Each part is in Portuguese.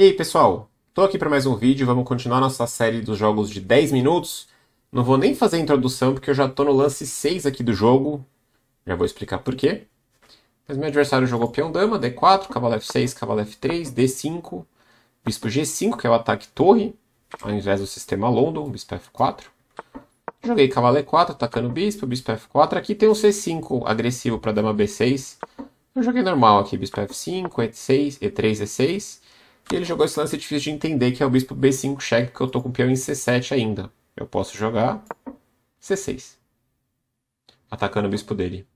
E aí pessoal, tô aqui para mais um vídeo, vamos continuar nossa série dos jogos de 10 minutos. Não vou nem fazer a introdução porque eu já tô no lance 6 aqui do jogo, já vou explicar por quê. Mas meu adversário jogou peão dama, d4, cavalo f6, cavalo f3, d5, bispo g5, que é o ataque torre, ao invés do sistema London, bispo f4. Joguei cavalo e4, atacando o bispo, bispo f4. Aqui tem um c5 agressivo para dama b6. Eu joguei normal aqui, bispo f5, e6, e3, e6. E ele jogou esse lance difícil de entender, que é o bispo B5 cheque, porque eu tô com o peão em C7 ainda. Eu posso jogar C6. Atacando o bispo dele.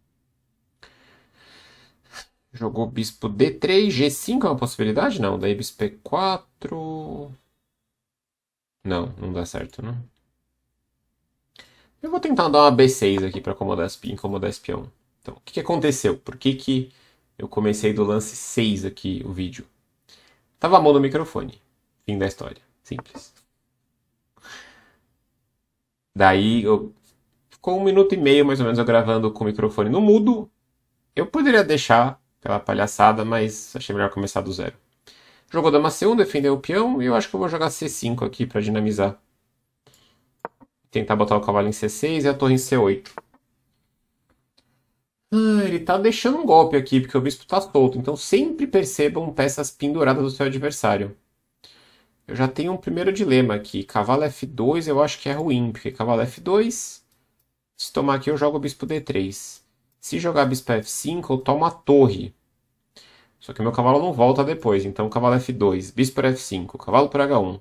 Jogou bispo D3, G5 é uma possibilidade? Não, daí bispo E4... Não, não dá certo, né? Eu vou tentar dar uma B6 aqui para incomodar, incomodar esse peão. Então, o que, que aconteceu? Por que, que eu comecei do lance 6 aqui o vídeo? Tava bom no microfone. Fim da história. Simples. Daí eu... Ficou um minuto e meio, mais ou menos, eu gravando com o microfone no mudo. Eu poderia deixar pela palhaçada, mas achei melhor começar do zero. Jogou dama C1, defendeu o peão, e eu acho que eu vou jogar C5 aqui para dinamizar. Tentar botar o cavalo em C6 e a torre em C8 ah, ele tá deixando um golpe aqui, porque o bispo tá solto. Então sempre percebam peças penduradas do seu adversário. Eu já tenho um primeiro dilema aqui. Cavalo F2 eu acho que é ruim, porque cavalo F2, se tomar aqui eu jogo bispo D3. Se jogar bispo F5, eu tomo a torre. Só que meu cavalo não volta depois, então cavalo F2, bispo F5, cavalo por H1.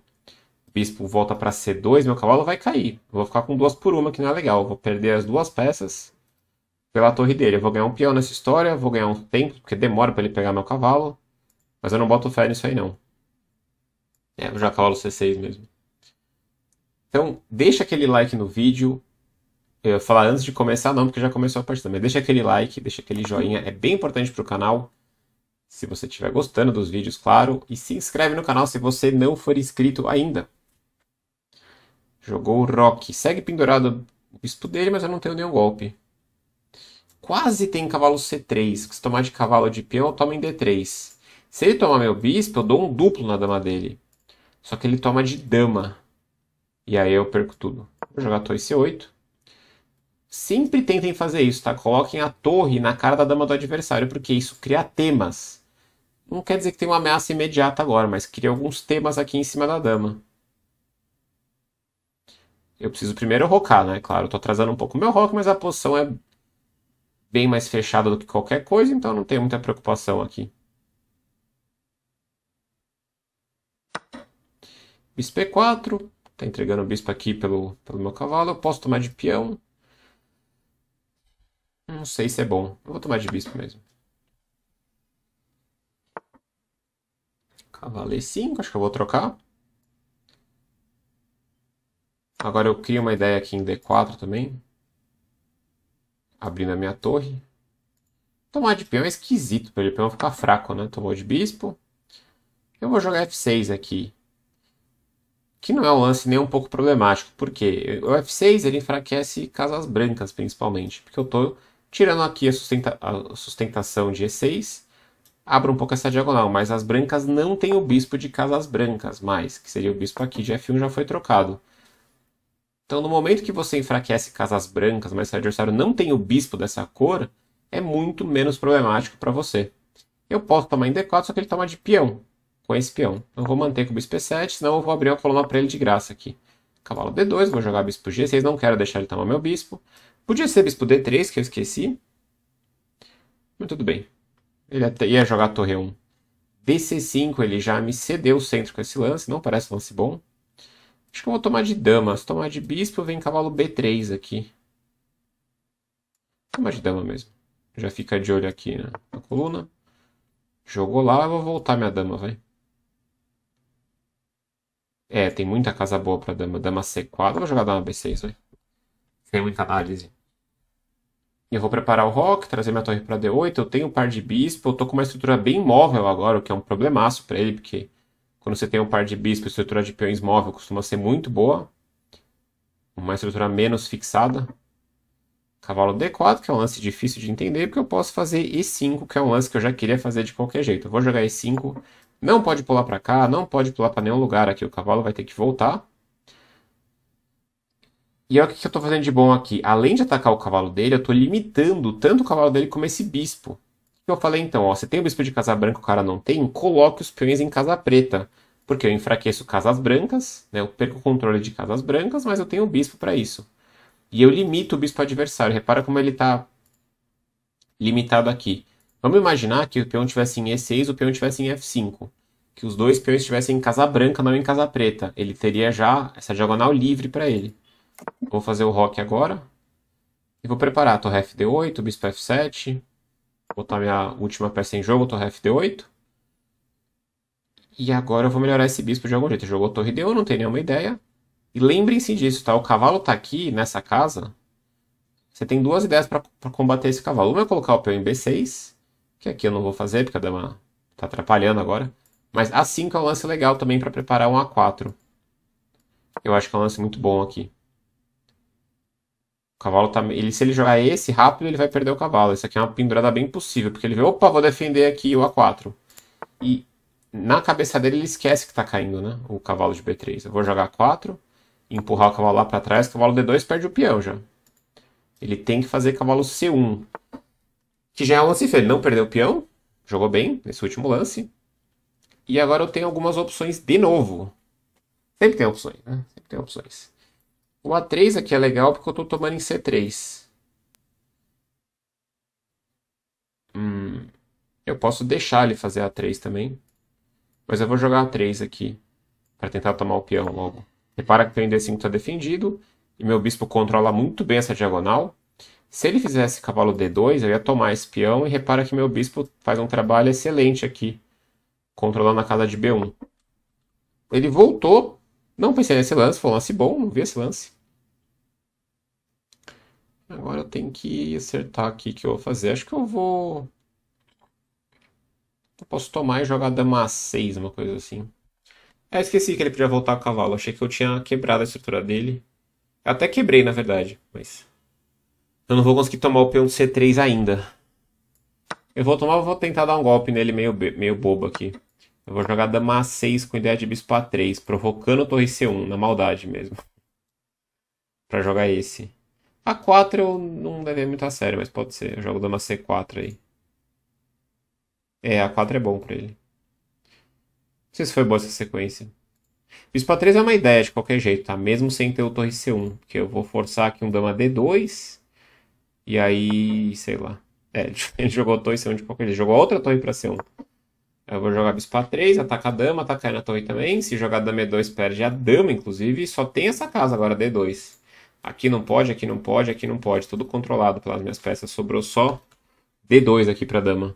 Bispo volta para C2, meu cavalo vai cair. vou ficar com duas por uma, que não é legal. vou perder as duas peças pela torre dele. Eu vou ganhar um peão nessa história, vou ganhar um tempo, porque demora para ele pegar meu cavalo. Mas eu não boto fé nisso aí, não. É, vou jogar cavalo C6 mesmo. Então, deixa aquele like no vídeo. Eu ia falar antes de começar, não, porque já começou a partida. Mas deixa aquele like, deixa aquele joinha. É bem importante pro canal. Se você estiver gostando dos vídeos, claro. E se inscreve no canal se você não for inscrito ainda. Jogou o Rock. Segue pendurado o bispo dele, mas eu não tenho nenhum golpe quase tem cavalo C3. Se tomar de cavalo de peão, eu tomo em D3. Se ele tomar meu bispo, eu dou um duplo na dama dele. Só que ele toma de dama. E aí eu perco tudo. Vou jogar torre C8. Sempre tentem fazer isso, tá? Coloquem a torre na cara da dama do adversário, porque isso cria temas. Não quer dizer que tem uma ameaça imediata agora, mas cria alguns temas aqui em cima da dama. Eu preciso primeiro rocar, né? Claro, eu tô atrasando um pouco o meu rock, mas a posição é bem mais fechada do que qualquer coisa, então não tem muita preocupação aqui. Bispo E4, tá entregando o bispo aqui pelo, pelo meu cavalo. Eu posso tomar de peão. Não sei se é bom. Eu vou tomar de bispo mesmo. Cavalo E5, acho que eu vou trocar. Agora eu crio uma ideia aqui em D4 também abrindo a minha torre. Tomar de peão é esquisito, para o peão ficar fraco, né? Tomou de bispo. Eu vou jogar F6 aqui. Que não é um lance nem um pouco problemático, porque o F6 ele enfraquece casas brancas, principalmente. Porque eu estou tirando aqui a, sustenta a sustentação de E6, abro um pouco essa diagonal, mas as brancas não têm o bispo de casas brancas mais, que seria o bispo aqui de F1 já foi trocado. Então, no momento que você enfraquece casas brancas, mas seu adversário não tem o bispo dessa cor, é muito menos problemático para você. Eu posso tomar em D4, só que ele toma de peão, com esse peão. Eu vou manter com o bispo E7, senão eu vou abrir uma coluna para ele de graça aqui. Cavalo D2, vou jogar bispo G6, não quero deixar ele tomar meu bispo. Podia ser bispo D3, que eu esqueci. Mas tudo bem. Ele ia jogar torre 1. DC5, ele já me cedeu o centro com esse lance, não parece um lance bom. Acho que eu vou tomar de dama. Se tomar de bispo, vem cavalo B3 aqui. Vou tomar de dama mesmo. Já fica de olho aqui né? na coluna. Jogou lá, eu vou voltar minha dama, vai. É, tem muita casa boa pra dama. Dama C4. Eu vou jogar dama B6, vai. Sem muita análise. Eu vou preparar o rock, trazer minha torre para D8. Eu tenho um par de bispo. Eu tô com uma estrutura bem móvel agora, o que é um problemaço para ele, porque quando você tem um par de bispos, a estrutura de peões móvel costuma ser muito boa. Uma estrutura menos fixada. Cavalo D4, que é um lance difícil de entender, porque eu posso fazer E5, que é um lance que eu já queria fazer de qualquer jeito. Eu vou jogar E5, não pode pular para cá, não pode pular para nenhum lugar aqui, o cavalo vai ter que voltar. E olha o que eu estou fazendo de bom aqui. Além de atacar o cavalo dele, eu estou limitando tanto o cavalo dele como esse bispo que eu falei então, ó, você tem o bispo de Casa Branca, o cara não tem, coloque os peões em Casa Preta, porque eu enfraqueço casas brancas, né, eu perco o controle de casas brancas, mas eu tenho o bispo para isso. E eu limito o bispo adversário, repara como ele está limitado aqui. Vamos imaginar que o peão tivesse em E6 o peão tivesse em F5. Que os dois peões estivessem em Casa Branca, não em Casa Preta. Ele teria já essa diagonal livre para ele. Vou fazer o rock agora. E vou preparar. a Torre F8, bispo F7, botar minha última peça em jogo, torre fd 8 E agora eu vou melhorar esse bispo de algum jeito. Jogou torre D1, não tem nenhuma ideia. E lembrem-se disso, tá? O cavalo tá aqui nessa casa. Você tem duas ideias para combater esse cavalo. Uma é colocar o peão em B6, que aqui eu não vou fazer porque a dama tá atrapalhando agora. Mas A5 é um lance legal também para preparar um A4. Eu acho que é um lance muito bom aqui. O cavalo tá. Ele, se ele jogar esse rápido, ele vai perder o cavalo. Isso aqui é uma pendurada bem possível, porque ele vê, opa, vou defender aqui o A4. E na cabeça dele ele esquece que tá caindo, né? O cavalo de B3. Eu vou jogar 4, empurrar o cavalo lá para trás, o cavalo D2 perde o peão já. Ele tem que fazer cavalo C1. Que já é um lance feio. Ele não perdeu o peão, jogou bem nesse último lance. E agora eu tenho algumas opções de novo. Sempre tem opções, né? Sempre tem opções. O A3 aqui é legal porque eu estou tomando em C3. Hum, eu posso deixar ele fazer A3 também. Mas eu vou jogar A3 aqui para tentar tomar o peão logo. Repara que o D5 está defendido e meu bispo controla muito bem essa diagonal. Se ele fizesse cavalo D2, eu ia tomar esse peão e repara que meu bispo faz um trabalho excelente aqui, controlando a casa de B1. Ele voltou não pensei nesse lance, foi um lance bom, não vi esse lance. Agora eu tenho que acertar aqui o que eu vou fazer. Acho que eu vou. Eu posso tomar e jogar dama 6, uma coisa assim. É, esqueci que ele podia voltar a cavalo. Achei que eu tinha quebrado a estrutura dele. Eu até quebrei, na verdade, mas. Eu não vou conseguir tomar o peão de C3 ainda. Eu vou tomar, vou tentar dar um golpe nele meio, meio bobo aqui. Eu vou jogar dama A6 com ideia de bispo A3, provocando torre C1, na maldade mesmo. pra jogar esse. A4 eu não levei muito a sério, mas pode ser. Eu jogo dama C4 aí. É, A4 é bom pra ele. Não sei se foi boa essa sequência. Bispo A3 é uma ideia de qualquer jeito, tá? Mesmo sem ter o torre C1. Porque eu vou forçar aqui um dama D2. E aí, sei lá. É, ele jogou torre C1 de qualquer jeito. Ele jogou outra torre pra C1. Eu vou jogar bispo A3, ataca a dama, atacar a torre também. Se jogar dama E2, perde a dama, inclusive. Só tem essa casa agora, D2. Aqui não pode, aqui não pode, aqui não pode. Tudo controlado pelas minhas peças. Sobrou só D2 aqui pra dama.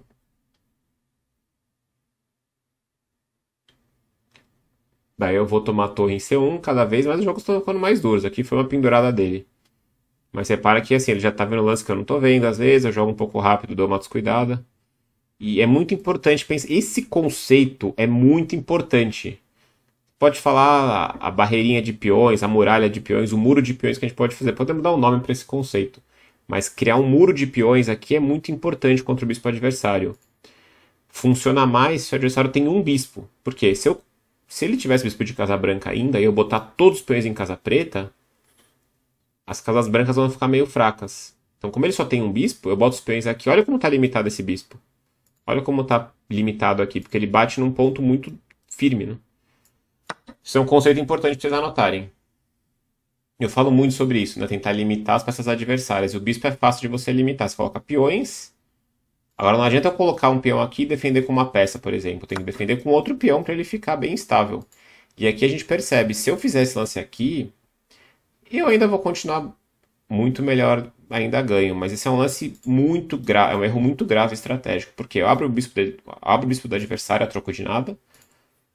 Daí eu vou tomar a torre em C1 cada vez, mas os jogos estão tá ficando mais duros. Aqui foi uma pendurada dele. Mas repara que assim, ele já tá vendo lance que eu não tô vendo às vezes. Eu jogo um pouco rápido, dou uma descuidada. E é muito importante pensar. Esse conceito é muito importante. Pode falar a barreirinha de peões, a muralha de peões, o muro de peões que a gente pode fazer. Podemos dar um nome para esse conceito. Mas criar um muro de peões aqui é muito importante contra o bispo adversário. Funciona mais se o adversário tem um bispo. Porque se, eu, se ele tivesse bispo de Casa Branca ainda e eu botar todos os peões em Casa Preta, as casas brancas vão ficar meio fracas. Então, como ele só tem um bispo, eu boto os peões aqui. Olha como está limitado esse bispo. Olha como está limitado aqui, porque ele bate num ponto muito firme. Né? Isso é um conceito importante para vocês anotarem. Eu falo muito sobre isso, né? Tentar limitar as peças adversárias. O bispo é fácil de você limitar. Você coloca peões. Agora não adianta eu colocar um peão aqui e defender com uma peça, por exemplo. Tem que defender com outro peão para ele ficar bem estável. E aqui a gente percebe, se eu fizer esse lance aqui, eu ainda vou continuar muito melhor ainda ganho, mas esse é um lance muito grave, é um erro muito grave estratégico, porque eu abro o bispo, de, abro o bispo do adversário a troco de nada,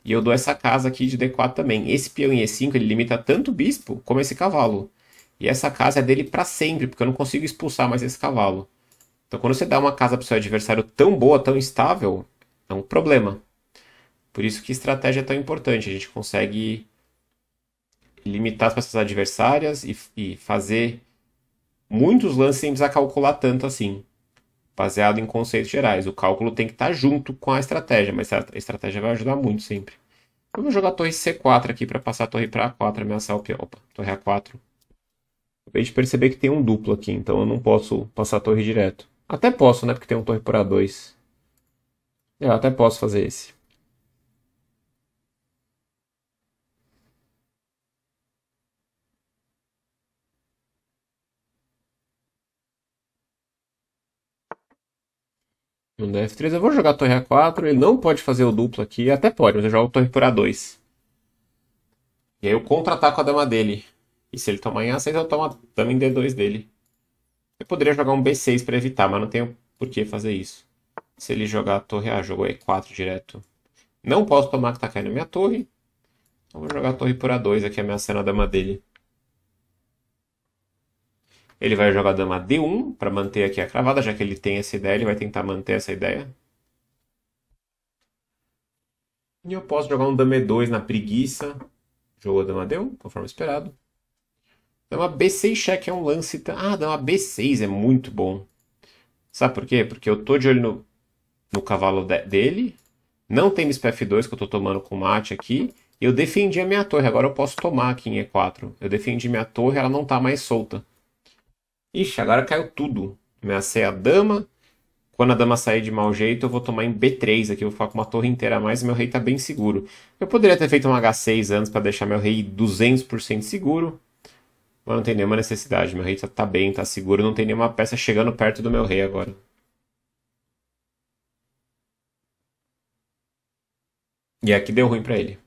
e eu dou essa casa aqui de D4 também. Esse peão em E5 ele limita tanto o bispo como esse cavalo. E essa casa é dele para sempre, porque eu não consigo expulsar mais esse cavalo. Então quando você dá uma casa para o seu adversário tão boa, tão estável, é um problema. Por isso que estratégia é tão importante. A gente consegue limitar as peças adversárias e, e fazer muitos lances sem precisar calcular tanto assim, baseado em conceitos gerais. O cálculo tem que estar tá junto com a estratégia, mas a estratégia vai ajudar muito sempre. Vamos jogar torre C4 aqui para passar a torre para A4, ameaçar o peão. Opa, torre A4. Acabei de perceber que tem um duplo aqui, então eu não posso passar a torre direto. Até posso, né? Porque tem um torre por A2. Eu até posso fazer esse. no df 3 Eu vou jogar torre A4, ele não pode fazer o duplo aqui, até pode, mas eu jogo torre por A2. E aí eu contra-ataco a dama dele. E se ele tomar em A6, eu tomo a dama em D2 dele. Eu poderia jogar um B6 para evitar, mas não tenho por que fazer isso. Se ele jogar a torre A, ah, jogou E4 direto. Não posso tomar que tá caindo minha torre. Então vou jogar a torre por A2 aqui, ameaçando é a dama dele. Ele vai jogar dama D1 para manter aqui a cravada, já que ele tem essa ideia, ele vai tentar manter essa ideia. E eu posso jogar um dama E2 na preguiça. Jogou dama D1, conforme esperado. Dama B6 cheque é um lance... Ah, dama B6 é muito bom. Sabe por quê? Porque eu tô de olho no, no cavalo de... dele. Não tem bispo F2 que eu tô tomando com mate aqui. Eu defendi a minha torre, agora eu posso tomar aqui em E4. Eu defendi minha torre, ela não tá mais solta. Ixi, agora caiu tudo. Ameacei a dama. Quando a dama sair de mau jeito, eu vou tomar em B3 aqui. Eu vou ficar com uma torre inteira a mais e meu rei tá bem seguro. Eu poderia ter feito um H6 antes para deixar meu rei 200% seguro. Mas não tem nenhuma necessidade. Meu rei tá, tá bem, tá seguro. Não tem nenhuma peça chegando perto do meu rei agora. E aqui deu ruim para ele.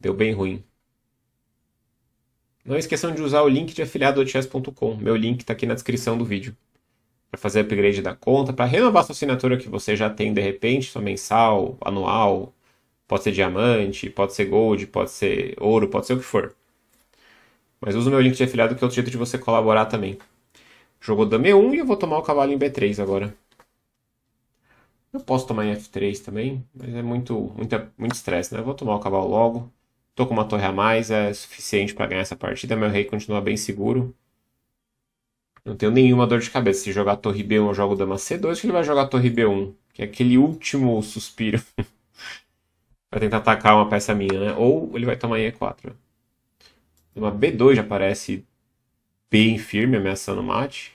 Deu bem ruim. Não esqueçam de usar o link de afiliado do chess.com. Meu link está aqui na descrição do vídeo. Para fazer upgrade da conta, para renovar sua assinatura que você já tem de repente, sua mensal, anual, pode ser diamante, pode ser gold, pode ser ouro, pode ser o que for. Mas usa o meu link de afiliado que é outro jeito de você colaborar também. Jogou dama E1 e eu vou tomar o cavalo em B3 agora. Eu posso tomar em F3 também, mas é muito muito estresse, muito né? Eu vou tomar o cavalo logo. Tô com uma torre a mais, é suficiente para ganhar essa partida. Meu rei continua bem seguro. Não tenho nenhuma dor de cabeça. Se jogar torre B1, eu jogo dama C2, que ele vai jogar torre B1. Que é aquele último suspiro. vai tentar atacar uma peça minha, né? Ou ele vai tomar em E4. Dama B2 já parece bem firme, ameaçando o mate.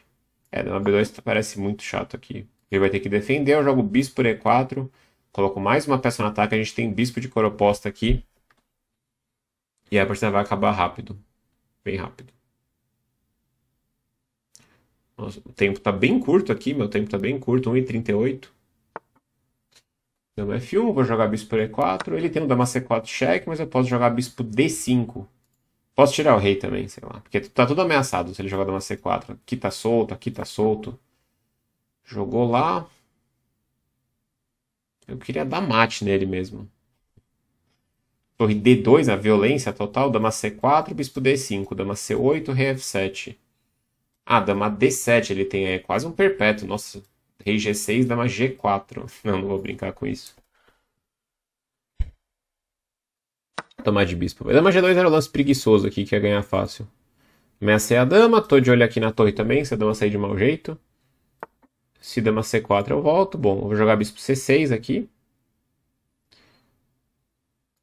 É, dama B2 parece muito chato aqui. Ele vai ter que defender, eu jogo bispo por E4. Coloco mais uma peça no ataque, a gente tem bispo de coroposta aqui. E a partida vai acabar rápido. Bem rápido. Nossa, o tempo tá bem curto aqui, meu tempo tá bem curto, 1h38. Dama F1, vou jogar bispo E4. Ele tem um dama C4 cheque, mas eu posso jogar bispo D5. Posso tirar o rei também, sei lá. Porque tá tudo ameaçado se ele jogar dama C4. Aqui tá solto, aqui tá solto. Jogou lá. Eu queria dar mate nele mesmo torre D2, a violência total, dama C4, bispo D5, dama C8, rei F7. Ah, dama D7 ele tem, é quase um perpétuo, nossa. Rei G6, dama G4. Não, não vou brincar com isso. Tomar de bispo. A dama G2 era o lance preguiçoso aqui, que ia ganhar fácil. Ameacei a dama, tô de olho aqui na torre também, se a dama sair de mau jeito. Se dama C4 eu volto. Bom, vou jogar bispo C6 aqui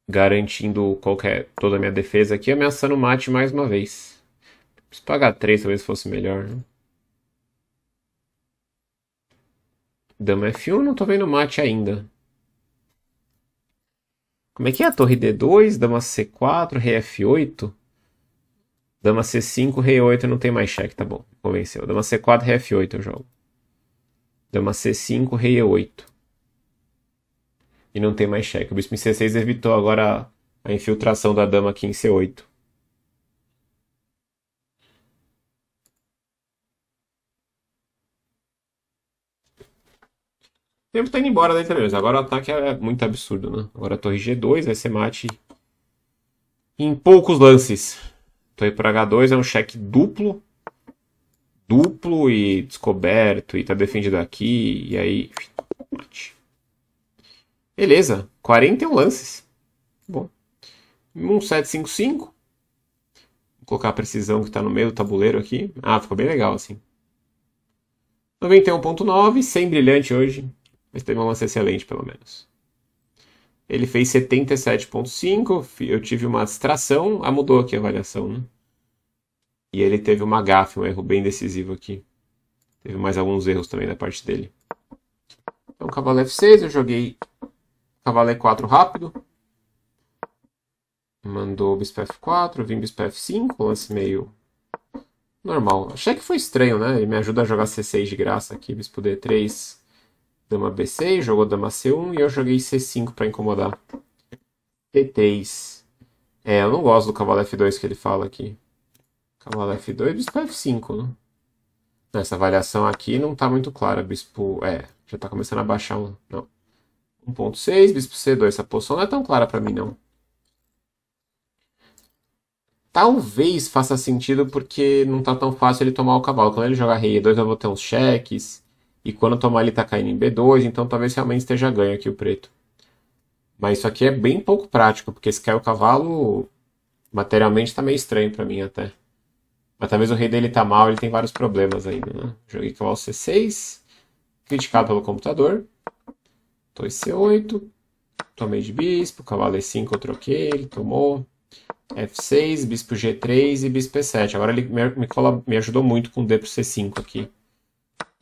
garantindo qualquer, é toda a minha defesa aqui, ameaçando o mate mais uma vez. Se pagar 3 talvez fosse melhor. Né? Dama F1, não tô vendo mate ainda. Como é que é? Torre D2, dama C4, rei F8. Dama C5, rei 8 não tem mais cheque, tá bom. Convenceu. Dama C4, rei F8 eu jogo. Dama C5, rei E8 e não tem mais cheque. O bispo em C6 evitou agora a infiltração da dama aqui em C8. O tempo tá indo embora né, entrevista. Agora o ataque é muito absurdo, né? Agora a torre G2 vai ser mate em poucos lances. Torre para H2 é um cheque duplo. Duplo e descoberto. E tá defendido aqui. E aí. Mate. Beleza, 41 lances. Bom. Um Vou colocar a precisão que está no meio do tabuleiro aqui. Ah, ficou bem legal assim. 91.9, sem brilhante hoje, mas teve um lance excelente pelo menos. Ele fez 77.5, eu tive uma distração, ah, mudou aqui a avaliação, né? E ele teve uma gafe, um erro bem decisivo aqui. Teve mais alguns erros também da parte dele. Então, cavalo F6, eu joguei Cavalo E4 rápido. Mandou bispo F4, vim bispo F5, lance meio normal. Achei que foi estranho, né? Ele me ajuda a jogar C6 de graça aqui, bispo D3, dama B6, jogou dama C1 e eu joguei C5 para incomodar. D3. É, eu não gosto do cavalo F2 que ele fala aqui. Cavalo F2, bispo F5, né? Essa avaliação aqui não tá muito clara, bispo... É, já tá começando a baixar um... Não. 1.6, bispo C2. Essa posição não é tão clara para mim, não. Talvez faça sentido porque não tá tão fácil ele tomar o cavalo. Quando ele jogar rei E2, eu vou ter uns cheques. E quando tomar ele tá caindo em B2, então talvez realmente esteja ganho aqui o preto. Mas isso aqui é bem pouco prático, porque se cai o cavalo, materialmente tá meio estranho para mim até. Mas talvez o rei dele tá mal, ele tem vários problemas ainda, né? Joguei cavalo C6, criticado pelo computador. 2 C8, tomei de bispo, cavalo E5 eu troquei, ele tomou, F6, bispo G3 e bispo E7. Agora ele me, cola, me ajudou muito com D pro C5 aqui.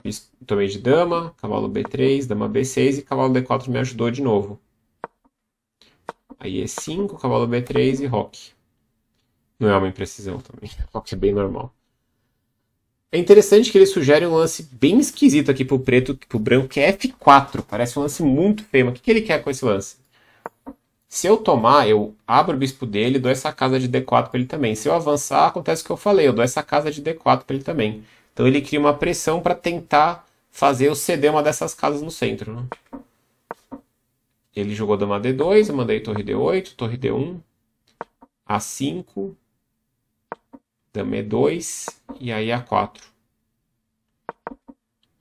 Bispo, tomei de dama, cavalo B3, dama B6 e cavalo D4 me ajudou de novo. Aí E5, cavalo B3 e roque. Não é uma imprecisão também, roque é bem normal. É interessante que ele sugere um lance bem esquisito aqui pro preto, pro branco, que é F4. Parece um lance muito feio. Mas o que, que ele quer com esse lance? Se eu tomar, eu abro o bispo dele, dou essa casa de D4 para ele também. Se eu avançar, acontece o que eu falei, eu dou essa casa de D4 para ele também. Então ele cria uma pressão para tentar fazer eu ceder uma dessas casas no centro. Né? Ele jogou dama D2, eu mandei torre D8, torre D1, A5, Dama E2 é e aí é A4.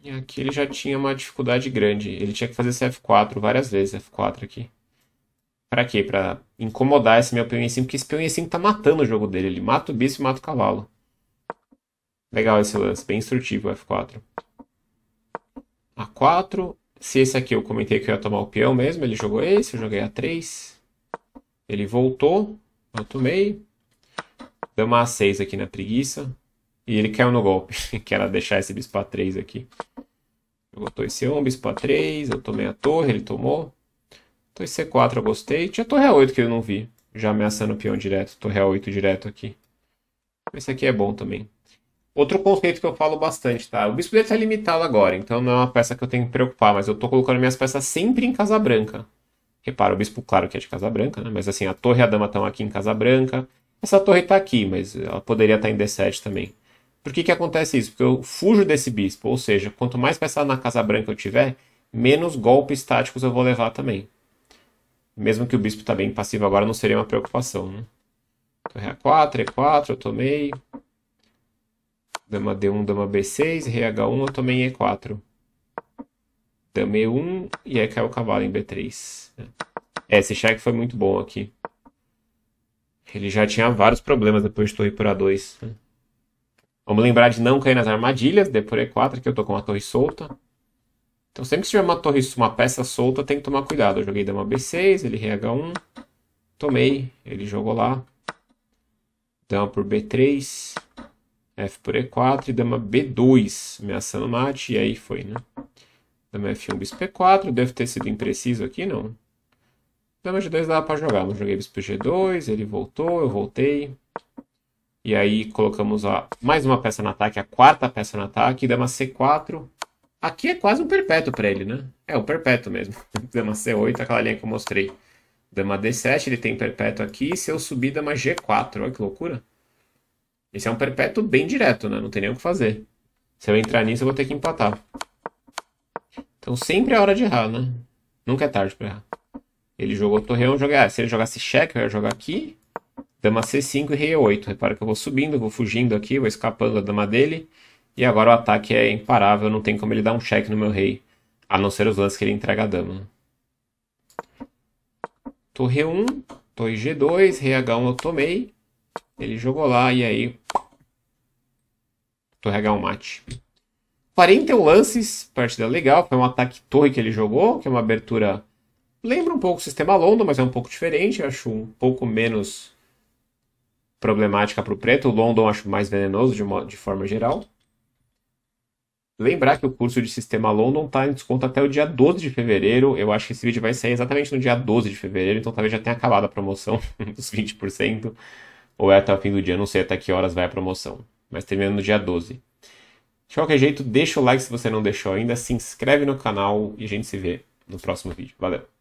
E aqui ele já tinha uma dificuldade grande. Ele tinha que fazer esse F4 várias vezes, F4 aqui. Pra quê? Pra incomodar esse meu peão E5, porque esse peão E5 tá matando o jogo dele. Ele mata o bicho e mata o cavalo. Legal esse lance, bem instrutivo o F4. A4. Se esse aqui eu comentei que eu ia tomar o peão mesmo, ele jogou esse, eu joguei A3. Ele voltou, eu tomei. Dama A6 aqui na preguiça. E ele caiu no golpe, que era deixar esse bispo A3 aqui. Eu botou esse 1, bispo A3, eu tomei a torre, ele tomou. Torre C4 eu gostei. Tinha torre A8 que eu não vi. Já ameaçando o peão direto, torre A8 direto aqui. Esse aqui é bom também. Outro conceito que eu falo bastante, tá? O bispo dele tá limitado agora, então não é uma peça que eu tenho que me preocupar, mas eu tô colocando minhas peças sempre em Casa Branca. Repara, o bispo, claro que é de Casa Branca, né? Mas assim, a torre e a dama estão aqui em Casa Branca. Essa torre está aqui, mas ela poderia estar tá em D7 também. Por que, que acontece isso? Porque eu fujo desse bispo, ou seja, quanto mais peça na Casa Branca eu tiver, menos golpes táticos eu vou levar também. Mesmo que o bispo está bem passivo agora, não seria uma preocupação. Né? Torre A4, E4, eu tomei. Dama D1, Dama B6, Rei H1, eu tomei E4. Dama E1, e aí caiu o cavalo em B3. É, esse cheque foi muito bom aqui. Ele já tinha vários problemas depois de torre por A2. Né? Vamos lembrar de não cair nas armadilhas, D por E4, que eu tô com uma torre solta. Então sempre que tiver uma torre, uma peça solta, tem que tomar cuidado. Eu joguei dama B6, ele rei H1. Tomei, ele jogou lá. Dama por B3. F por E4 e dama B2, ameaçando mate, e aí foi, né? Dama F1 bis P4, deve ter sido impreciso aqui, não? Dama G2 dava para jogar, mas joguei bispo G2, ele voltou, eu voltei. E aí colocamos a, mais uma peça no ataque, a quarta peça no ataque, dama C4. Aqui é quase um perpétuo para ele, né? É, um perpétuo mesmo. Dama C8, aquela linha que eu mostrei. Dama D7, ele tem perpétuo aqui. Se eu subir, dama G4. Olha que loucura. Esse é um perpétuo bem direto, né? Não tem nem o que fazer. Se eu entrar nisso, eu vou ter que empatar. Então sempre é hora de errar, né? Nunca é tarde para errar. Ele jogou torreão, joguei. Ah, se ele jogasse cheque, eu ia jogar aqui. Dama C5 e Rei 8. Repara que eu vou subindo, vou fugindo aqui, vou escapando da dama dele. E agora o ataque é imparável, não tem como ele dar um cheque no meu rei. A não ser os lances que ele entrega a dama. Torre 1, torre G2, rei H1 eu tomei. Ele jogou lá e aí... Torre H1 mate. 41 lances, partida legal. Foi um ataque torre que ele jogou, que é uma abertura Lembra um pouco o sistema London, mas é um pouco diferente. Acho um pouco menos problemática para o preto. O London acho mais venenoso de, uma, de forma geral. Lembrar que o curso de Sistema London está em desconto até o dia 12 de fevereiro. Eu acho que esse vídeo vai sair exatamente no dia 12 de fevereiro, então talvez já tenha acabado a promoção dos 20%. Ou é até o fim do dia, não sei até que horas vai a promoção. Mas terminando no dia 12. De qualquer jeito, deixa o like se você não deixou ainda, se inscreve no canal e a gente se vê no próximo vídeo. Valeu!